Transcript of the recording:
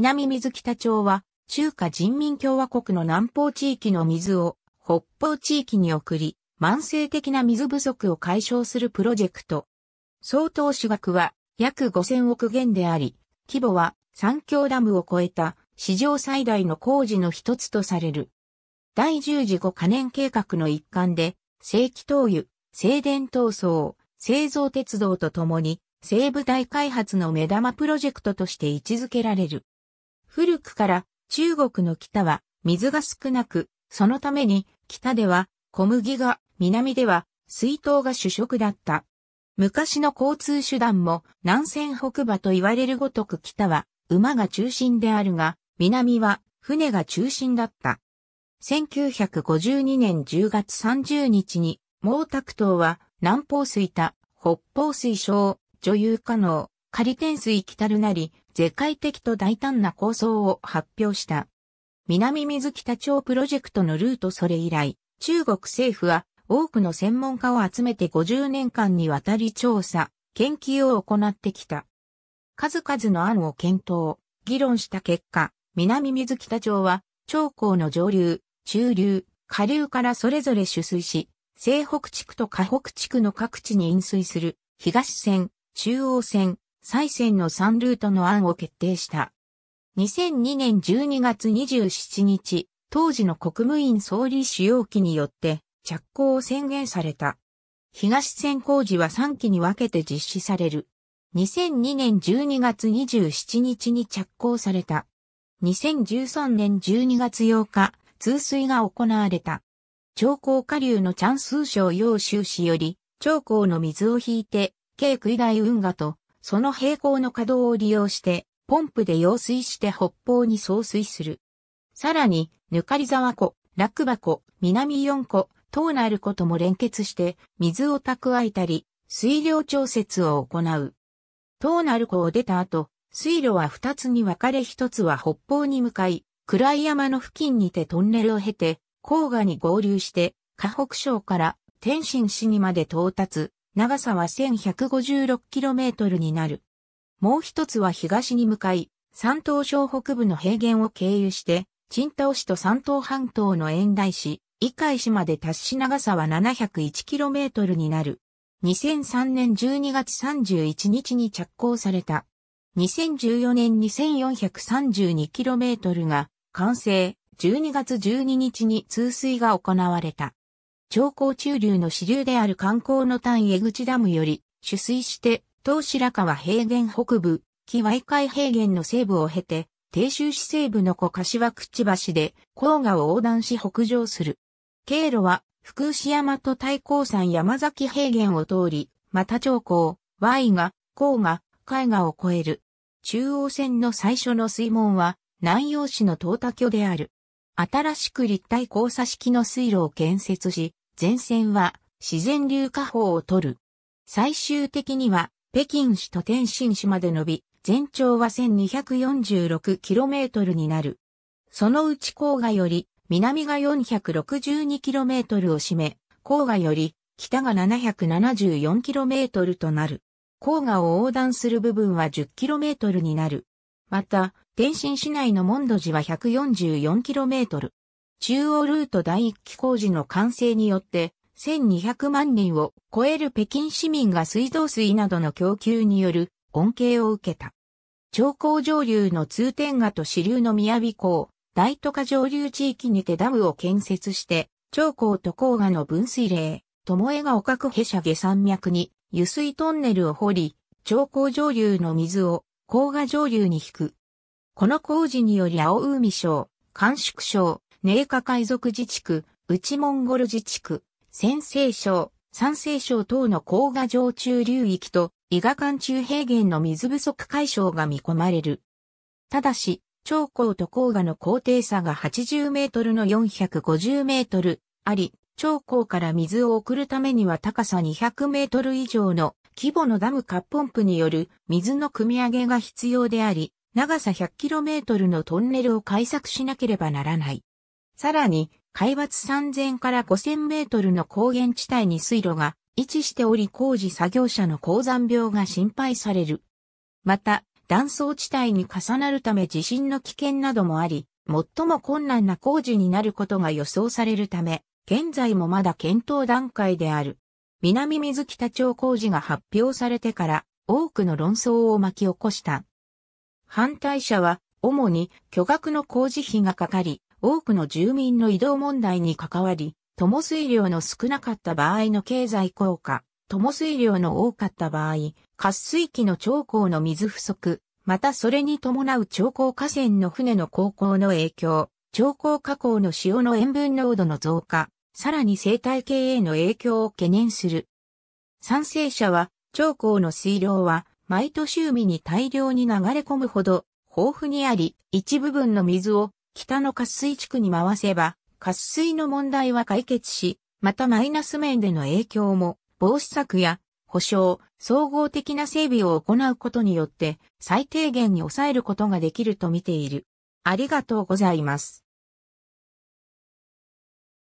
南水北町は、中華人民共和国の南方地域の水を北方地域に送り、慢性的な水不足を解消するプロジェクト。総投資額は約5000億元であり、規模は三峡ダムを超えた史上最大の工事の一つとされる。第10次五カ年計画の一環で、正規投油、静電闘争、製造鉄道とともに、西部大開発の目玉プロジェクトとして位置づけられる。古くから中国の北は水が少なく、そのために北では小麦が、南では水筒が主食だった。昔の交通手段も南線北馬と言われるごとく北は馬が中心であるが、南は船が中心だった。1952年10月30日に毛沢東は南方水田、北方水小、女優可能、仮天水北るなり、絶対的と大胆な構想を発表した。南水北町プロジェクトのルートそれ以来、中国政府は多くの専門家を集めて50年間にわたり調査、研究を行ってきた。数々の案を検討、議論した結果、南水北町は、長江の上流、中流、下流からそれぞれ取水し、西北地区と河北地区の各地に飲水する、東線、中央線、再選の3ルートの案を決定した。2002年12月27日、当時の国務院総理主要機によって着工を宣言された。東線工事は3期に分けて実施される。2002年12月27日に着工された。2013年12月8日、通水が行われた。長江下流のチャンス省揚州市より、長江の水を引いて、軽区大運河とその平行の稼働を利用して、ポンプで揚水して北方に送水する。さらに、ぬかり沢湖、落馬湖、南四湖、等なることも連結して、水を蓄えたり、水量調節を行う。等なる湖を出た後、水路は二つに分かれ一つは北方に向かい、暗い山の付近にてトンネルを経て、黄河に合流して、河北省から天津市にまで到達、長さは 1156km になる。もう一つは東に向かい、山東省北部の平原を経由して、陳島市と山東半島の沿大市、伊海市まで達し長さは 701km になる。2003年12月31日に着工された。2014年に 1432km が完成、12月12日に通水が行われた。長江中流の支流である観光の単江口ダムより、取水して、東白川平原北部、木外海平原の西部を経て、低州市西部の小柏くち橋で、黄河を横断し北上する。経路は、福牛山と太閤山山崎平原を通り、また長江、Y が、黄河、海河を越える。中央線の最初の水門は、南陽市の東田居である。新しく立体交差式の水路を建設し、前線は自然流下方を取る。最終的には北京市と天津市まで伸び、全長は 1246km になる。そのうち郊外より南が 462km を占め、郊外より北が 774km となる。郊外を横断する部分は 10km になる。また、天津市内の門戸寺は 144km。中央ルート第一期工事の完成によって、1200万人を超える北京市民が水道水などの供給による恩恵を受けた。長江上流の通天河と支流の宮尾港、大都下上流地域にてダムを建設して、長江と黄河の分水嶺、巴江が丘区へ下山脈に油水トンネルを掘り、長江上流の水を黄河上流に引く。この工事により青海省、甘粛省、寧夏海賊自治区、内モンゴル自治区、先西省、山西省等の黄河上中流域と伊賀間中平原の水不足解消が見込まれる。ただし、長江と黄河の高低差が80メートルの450メートルあり、長江から水を送るためには高さ200メートル以上の規模のダムかポンプによる水の汲み上げが必要であり、長さ100キロメートルのトンネルを開削しなければならない。さらに、海抜3000から5000メートルの高原地帯に水路が位置しており工事作業者の高山病が心配される。また、断層地帯に重なるため地震の危険などもあり、最も困難な工事になることが予想されるため、現在もまだ検討段階である。南水北町工事が発表されてから多くの論争を巻き起こした。反対者は主に巨額の工事費がかかり、多くの住民の移動問題に関わり、友水量の少なかった場合の経済効果、友水量の多かった場合、滑水期の長江の水不足、またそれに伴う長江河川の船の航行の影響、長江河口の潮の塩分濃度の増加、さらに生態系への影響を懸念する。賛成者は、長江の水量は、毎年海に大量に流れ込むほど、豊富にあり、一部分の水を北の滑水地区に回せば、滑水の問題は解決し、またマイナス面での影響も防止策や保障、総合的な整備を行うことによって最低限に抑えることができると見ている。ありがとうございます。